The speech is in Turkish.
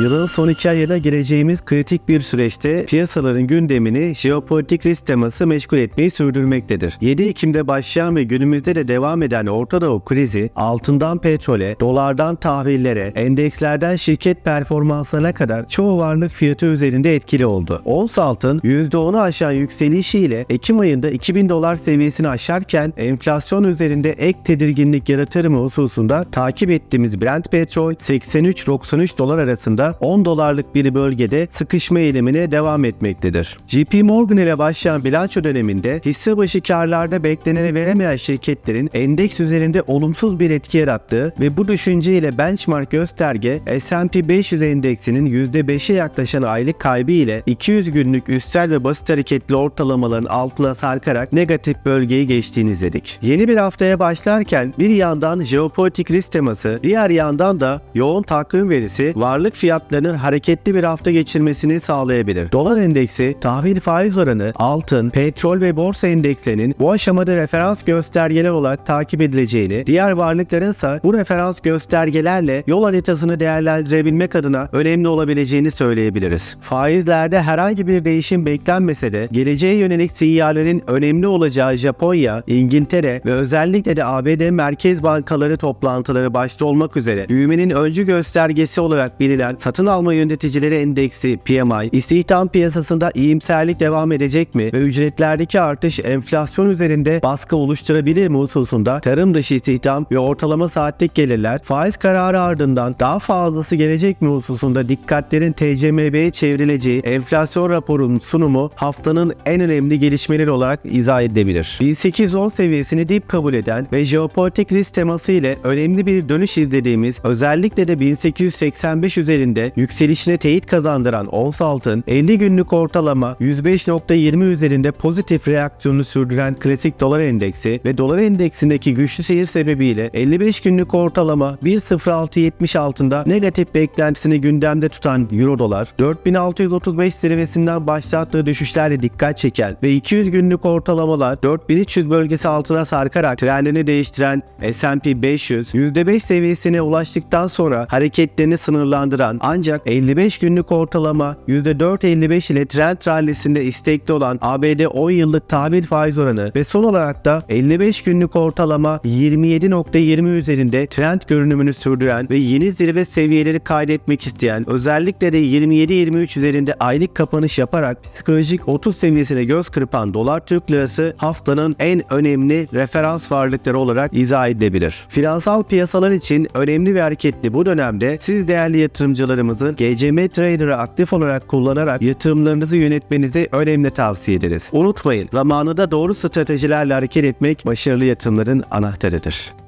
Yılın son iki ayına geleceğimiz kritik bir süreçte piyasaların gündemini jeopolitik risk teması meşgul etmeyi sürdürmektedir. 7 Ekim'de başlayan ve günümüzde de devam eden Orta Doğu krizi altından petrole, dolardan tahvillere, endekslerden şirket performanslarına kadar çoğu varlık fiyatı üzerinde etkili oldu. Ons altın %10'u aşan yükselişiyle Ekim ayında 2000 dolar seviyesini aşarken enflasyon üzerinde ek tedirginlik yaratır mı hususunda takip ettiğimiz Brent petrol 83-93 dolar arasında arasında 10 dolarlık bir bölgede sıkışma eğilimine devam etmektedir. JP Morgan ile başlayan bilanço döneminde hisse başı karlarda beklenene veremeyen şirketlerin endeks üzerinde olumsuz bir etki yarattığı ve bu düşünceyle ile benchmark gösterge S&P 500 endeksinin %5'e yaklaşan aylık kaybı ile 200 günlük üstel ve basit hareketli ortalamaların altına sarkarak negatif bölgeyi geçtiğini izledik. Yeni bir haftaya başlarken bir yandan jeopolitik risk teması, diğer yandan da yoğun takvim verisi varlık fiyat fiyatlarının hareketli bir hafta geçirmesini sağlayabilir. Dolar endeksi, tahvil faiz oranı, altın, petrol ve borsa endekslerinin bu aşamada referans göstergeler olarak takip edileceğini, diğer varlıkların ise bu referans göstergelerle yol haritasını değerlendirebilmek adına önemli olabileceğini söyleyebiliriz. Faizlerde herhangi bir değişim beklenmese de geleceğe yönelik sinyallerin önemli olacağı Japonya, İngiltere ve özellikle de ABD merkez bankaları toplantıları başta olmak üzere büyümenin öncü göstergesi olarak bilinen satın alma yöneticileri endeksi PMI, istihdam piyasasında iyimserlik devam edecek mi ve ücretlerdeki artış enflasyon üzerinde baskı oluşturabilir mi hususunda tarım dışı istihdam ve ortalama saatlik gelirler, faiz kararı ardından daha fazlası gelecek mi hususunda dikkatlerin TCMB'ye çevrileceği enflasyon raporunun sunumu haftanın en önemli gelişmeleri olarak izah edilebilir. 1810 seviyesini dip kabul eden ve jeopolitik risk teması ile önemli bir dönüş izlediğimiz özellikle de 1885 üzerinde günde yükselişine teyit kazandıran ons altın 50 günlük ortalama 105.20 üzerinde pozitif reaksiyonu sürdüren klasik dolar endeksi ve dolar endeksindeki güçlü seyir sebebiyle 55 günlük ortalama 1.0670 altında negatif beklentisini gündemde tutan euro dolar 4635 seviyesinden başlattığı düşüşlerle dikkat çeken ve 200 günlük ortalamalar 4300 bölgesi altına sarkarak trendini değiştiren S&P 500 %5 seviyesine ulaştıktan sonra hareketlerini sınırlandıran ancak 55 günlük ortalama %4.55 ile trend rallisinde istekli olan ABD 10 yıllık tahvil faiz oranı ve son olarak da 55 günlük ortalama 27.20 üzerinde trend görünümünü sürdüren ve yeni zirve seviyeleri kaydetmek isteyen özellikle de 27.23 üzerinde aylık kapanış yaparak psikolojik 30 seviyesine göz kırpan dolar Türk lirası haftanın en önemli referans varlıkları olarak izah edilebilir. Finansal piyasalar için önemli ve hareketli bu dönemde siz değerli yatırımcıları yatırımcılarımızı GCM Trader'ı aktif olarak kullanarak yatırımlarınızı yönetmenizi önemli tavsiye ederiz. Unutmayın zamanında doğru stratejilerle hareket etmek başarılı yatırımların anahtarıdır.